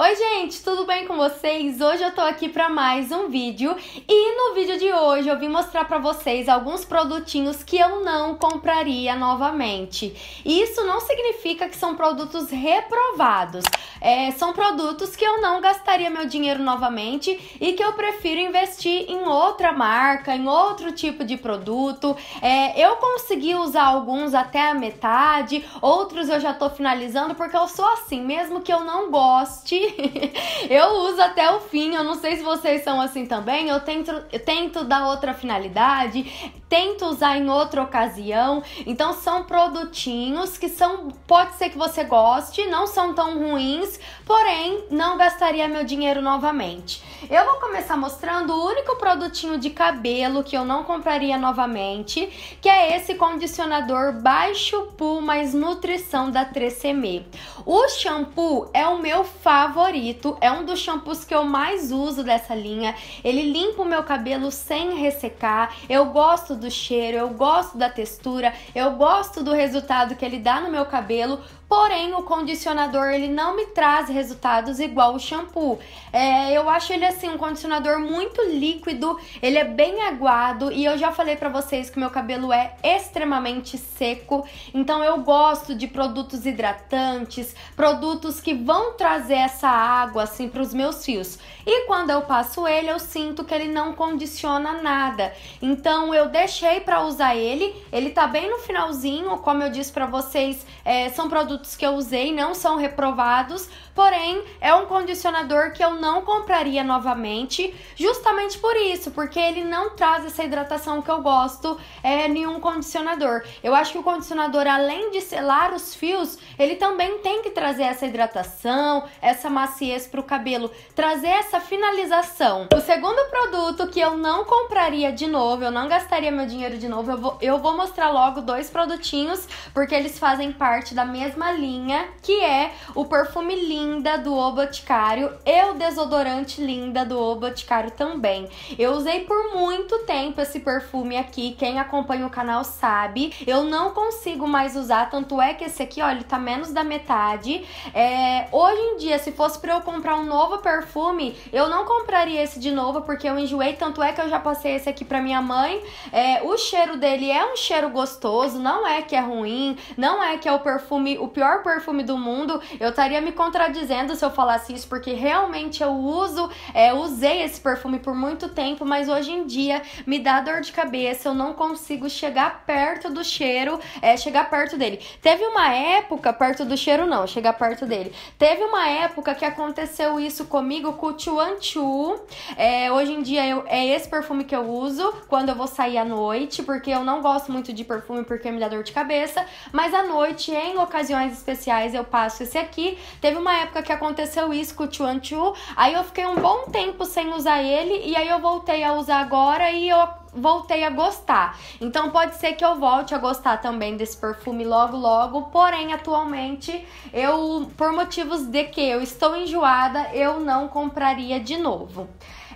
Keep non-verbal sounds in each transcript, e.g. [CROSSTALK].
Oi gente, tudo bem com vocês? Hoje eu tô aqui pra mais um vídeo e no vídeo de hoje eu vim mostrar pra vocês alguns produtinhos que eu não compraria novamente. E isso não significa que são produtos reprovados, é, são produtos que eu não gastaria meu dinheiro novamente e que eu prefiro investir em outra marca, em outro tipo de produto. É, eu consegui usar alguns até a metade, outros eu já tô finalizando porque eu sou assim, mesmo que eu não goste, [LAUGHS] eu uso até o fim. Eu não sei se vocês são assim também. Eu tento, eu tento dar outra finalidade, tento usar em outra ocasião. Então são produtinhos que são, pode ser que você goste, não são tão ruins, porém não gastaria meu dinheiro novamente. Eu vou começar mostrando o único produtinho de cabelo que eu não compraria novamente, que é esse condicionador baixo pool mais nutrição da 3CM. O shampoo é o meu favorito favorito, é um dos shampoos que eu mais uso dessa linha. Ele limpa o meu cabelo sem ressecar. Eu gosto do cheiro, eu gosto da textura, eu gosto do resultado que ele dá no meu cabelo. Porém, o condicionador ele não me traz resultados igual o shampoo. É, eu acho ele assim um condicionador muito líquido, ele é bem aguado e eu já falei para vocês que meu cabelo é extremamente seco. Então eu gosto de produtos hidratantes, produtos que vão trazer essa água assim para os meus fios. E quando eu passo ele, eu sinto que ele não condiciona nada. Então eu deixei para usar ele. Ele tá bem no finalzinho, como eu disse para vocês, é, são produtos produtos que eu usei não são reprovados, porém é um condicionador que eu não compraria novamente, justamente por isso, porque ele não traz essa hidratação que eu gosto, é nenhum condicionador. Eu acho que o condicionador, além de selar os fios, ele também tem que trazer essa hidratação, essa maciez para o cabelo, trazer essa finalização. O segundo produto que eu não compraria de novo, eu não gastaria meu dinheiro de novo, eu vou, eu vou mostrar logo dois produtinhos, porque eles fazem parte da mesma linha que é o perfume Linda do O Boticário e o desodorante Linda do O Boticário também. Eu usei por muito tempo esse perfume aqui, quem acompanha o canal sabe. Eu não consigo mais usar, tanto é que esse aqui, ó, ele tá menos da metade. É, hoje em dia, se fosse para eu comprar um novo perfume, eu não compraria esse de novo porque eu enjoei, tanto é que eu já passei esse aqui para minha mãe. É, o cheiro dele é um cheiro gostoso, não é que é ruim, não é que é o perfume o pior perfume do mundo. Eu estaria me contradizendo se eu falasse isso, porque realmente eu uso, é, usei esse perfume por muito tempo, mas hoje em dia me dá dor de cabeça, eu não consigo chegar perto do cheiro, é, chegar perto dele. Teve uma época, perto do cheiro não, chegar perto dele. Teve uma época que aconteceu isso comigo com o Chuanchu. É, hoje em dia eu, é esse perfume que eu uso quando eu vou sair à noite, porque eu não gosto muito de perfume porque me dá dor de cabeça, mas à noite, em ocasiões mais especiais eu passo esse aqui. Teve uma época que aconteceu isso com o Chuan Chu, aí eu fiquei um bom tempo sem usar ele, e aí eu voltei a usar agora e eu voltei a gostar. Então pode ser que eu volte a gostar também desse perfume logo logo, porém atualmente eu por motivos de que eu estou enjoada, eu não compraria de novo.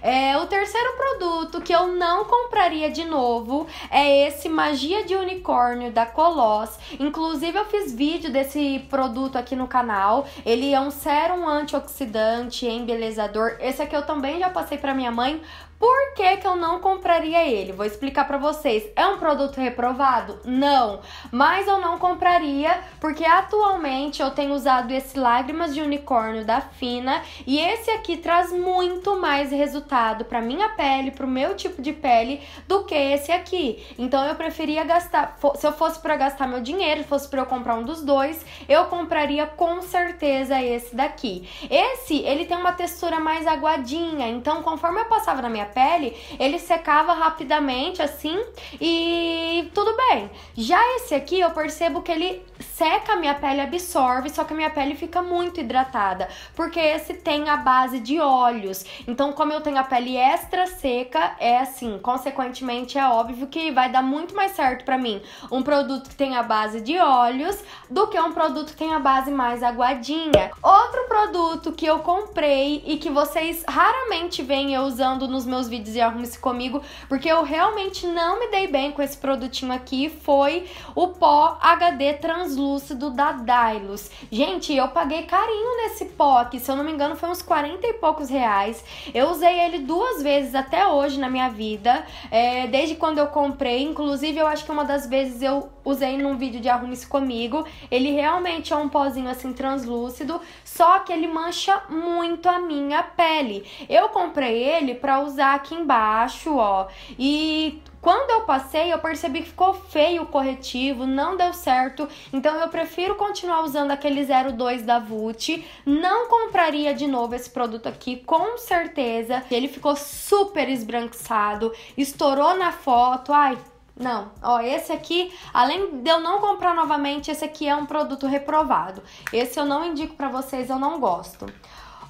É, o terceiro produto que eu não compraria de novo é esse Magia de Unicórnio da Coloss. Inclusive, eu fiz vídeo desse produto aqui no canal. Ele é um sérum antioxidante, embelezador. Esse aqui eu também já passei para minha mãe por que, que eu não compraria ele? Vou explicar para vocês. É um produto reprovado? Não. Mas eu não compraria porque atualmente eu tenho usado esse Lágrimas de Unicórnio da Fina e esse aqui traz muito mais resultado para minha pele, pro meu tipo de pele do que esse aqui. Então eu preferia gastar, se eu fosse para gastar meu dinheiro, fosse para eu comprar um dos dois, eu compraria com certeza esse daqui. Esse, ele tem uma textura mais aguadinha, então conforme eu passava na minha pele, ele secava rapidamente assim e tudo bem. Já esse aqui eu percebo que ele seca a minha pele, absorve, só que a minha pele fica muito hidratada, porque esse tem a base de óleos. Então, como eu tenho a pele extra seca, é assim, consequentemente é óbvio que vai dar muito mais certo para mim um produto que tem a base de óleos do que um produto que tem a base mais aguadinha. Outro produto que eu comprei e que vocês raramente veem eu usando nos meus vídeos e arrume-se comigo, porque eu realmente não me dei bem com esse produtinho aqui, foi o pó HD translúcido translúcido da Dylos. Gente, eu paguei carinho nesse pó, aqui, se eu não me engano foi uns 40 e poucos reais. Eu usei ele duas vezes até hoje na minha vida, é, desde quando eu comprei. Inclusive, eu acho que uma das vezes eu usei num vídeo de Arrume-se Comigo. Ele realmente é um pozinho assim translúcido, só que ele mancha muito a minha pele. Eu comprei ele pra usar aqui embaixo, ó. E quando eu passei, eu percebi que ficou feio o corretivo, não deu certo, então eu prefiro continuar usando aquele 02 da Vult. Não compraria de novo esse produto aqui, com certeza. Ele ficou super esbranquiçado, estourou na foto. Ai, não, ó, esse aqui, além de eu não comprar novamente, esse aqui é um produto reprovado. Esse eu não indico para vocês, eu não gosto.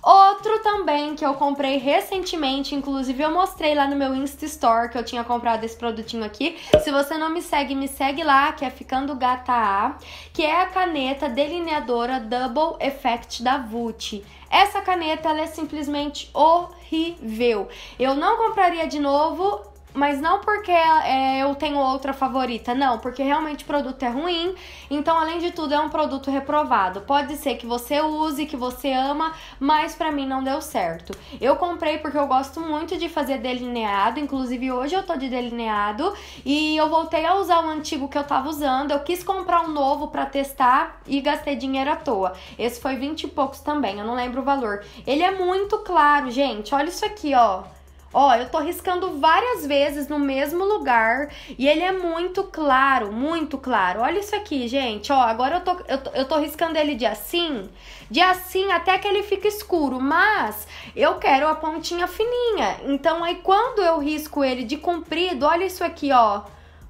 Outro também que eu comprei recentemente, inclusive eu mostrei lá no meu Insta Store que eu tinha comprado esse produtinho aqui. Se você não me segue, me segue lá, que é Ficando Gata A, que é a caneta delineadora Double Effect da Vult. Essa caneta, ela é simplesmente horrível. Eu não compraria de novo, mas não porque é, eu tenho outra favorita, não, porque realmente o produto é ruim. Então, além de tudo, é um produto reprovado. Pode ser que você use, que você ama, mas para mim não deu certo. Eu comprei porque eu gosto muito de fazer delineado, inclusive hoje eu tô de delineado e eu voltei a usar o antigo que eu tava usando. Eu quis comprar um novo para testar e gastei dinheiro à toa. Esse foi 20 e poucos também, eu não lembro o valor. Ele é muito claro, gente. Olha isso aqui, ó. Ó, eu tô riscando várias vezes no mesmo lugar e ele é muito claro, muito claro. Olha isso aqui, gente. Ó, agora eu tô, eu tô, eu, tô, riscando ele de assim, de assim até que ele fica escuro, mas eu quero a pontinha fininha. Então aí quando eu risco ele de comprido, olha isso aqui, ó.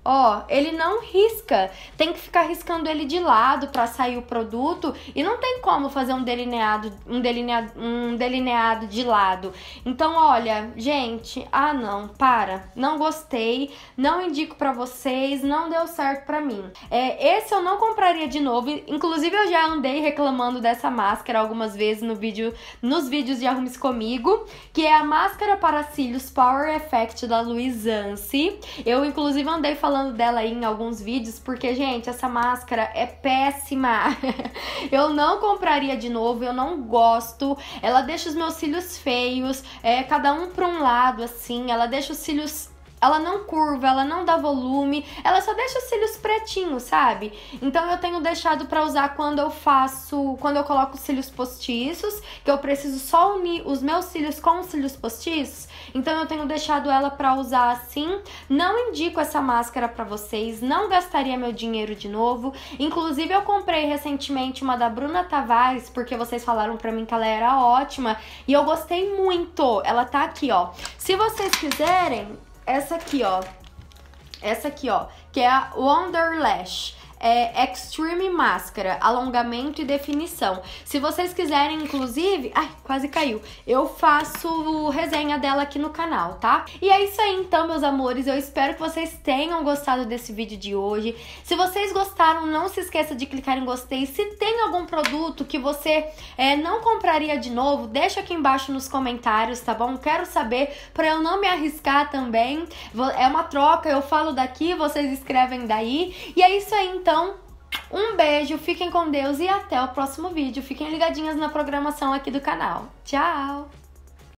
Ó, ele não risca. Tem que ficar riscando ele de lado para sair o produto e não tem como fazer um delineado, um delineado, um delineado de lado. Então, olha, gente, ah não, para. Não gostei, não indico para vocês, não deu certo para mim. É, esse eu não compraria de novo. Inclusive eu já andei reclamando dessa máscara algumas vezes no vídeo, nos vídeos de Arrumes comigo, que é a máscara para cílios Power Effect da Luizance. Eu inclusive andei falando falando dela aí em alguns vídeos, porque, gente, essa máscara é péssima. [LAUGHS] eu não compraria de novo, eu não gosto. Ela deixa os meus cílios feios, é, cada um pra um lado, assim. Ela deixa os cílios ela não curva, ela não dá volume, ela só deixa os cílios pretinhos, sabe? Então eu tenho deixado para usar quando eu faço, quando eu coloco os cílios postiços, que eu preciso só unir os meus cílios com os cílios postiços. Então eu tenho deixado ela para usar assim. Não indico essa máscara para vocês, não gastaria meu dinheiro de novo. Inclusive eu comprei recentemente uma da Bruna Tavares, porque vocês falaram para mim que ela era ótima e eu gostei muito. Ela tá aqui, ó. Se vocês quiserem, essa aqui, ó. Essa aqui, ó, que é a Lash é, Extreme Máscara, alongamento e definição. Se vocês quiserem, inclusive... Ai, quase caiu. Eu faço resenha dela aqui no canal, tá? E é isso aí então, meus amores. Eu espero que vocês tenham gostado desse vídeo de hoje. Se vocês gostaram, não se esqueça de clicar em gostei. Se tem algum produto que você é, não compraria de novo, deixa aqui embaixo nos comentários, tá bom? Quero saber, pra eu não me arriscar também. É uma troca, eu falo daqui, vocês escrevem daí. E é isso aí então. Então, um beijo, fiquem com Deus e até o próximo vídeo. Fiquem ligadinhas na programação aqui do canal. Tchau!